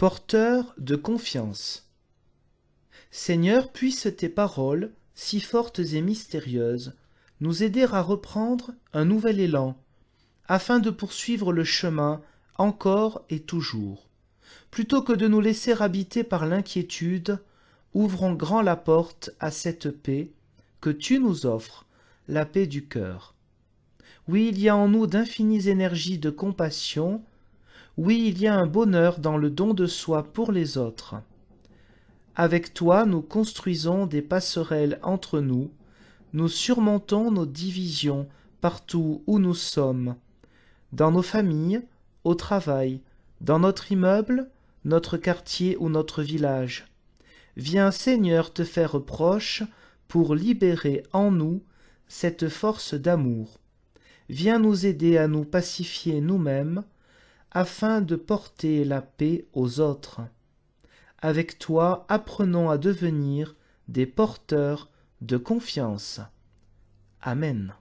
porteur de confiance. Seigneur, puissent tes paroles, si fortes et mystérieuses, nous aider à reprendre un nouvel élan, afin de poursuivre le chemin encore et toujours. Plutôt que de nous laisser habiter par l'inquiétude, ouvrons grand la porte à cette paix que tu nous offres, la paix du cœur. Oui, il y a en nous d'infinies énergies de compassion oui, il y a un bonheur dans le don de soi pour les autres. Avec toi, nous construisons des passerelles entre nous, nous surmontons nos divisions partout où nous sommes, dans nos familles, au travail, dans notre immeuble, notre quartier ou notre village. Viens Seigneur te faire proche pour libérer en nous cette force d'amour. Viens nous aider à nous pacifier nous-mêmes, afin de porter la paix aux autres. Avec toi, apprenons à devenir des porteurs de confiance. Amen.